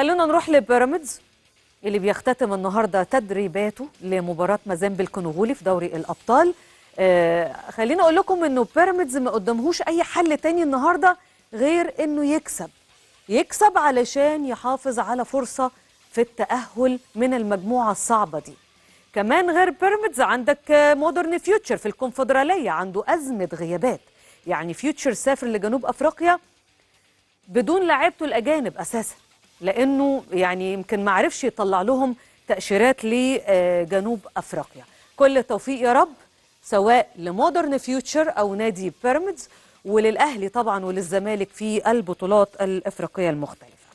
خلونا نروح لبيراميدز اللي بيختتم النهارده تدريباته لمباراه مازامبي الكونغولي في دوري الابطال آه خليني اقول لكم انه بيراميدز ما قدامهوش اي حل تاني النهارده غير انه يكسب يكسب علشان يحافظ على فرصه في التاهل من المجموعه الصعبه دي كمان غير بيراميدز عندك مودرن فيوتشر في الكونفدراليه عنده ازمه غيابات يعني فيوتشر سافر لجنوب افريقيا بدون لاعبته الاجانب اساسا لانه يعني يمكن ما عرفش يطلع لهم تاشيرات لجنوب افريقيا كل التوفيق يا رب سواء لمودرن فيوتشر او نادي بيراميدز وللاهلي طبعا وللزمالك في البطولات الافريقيه المختلفه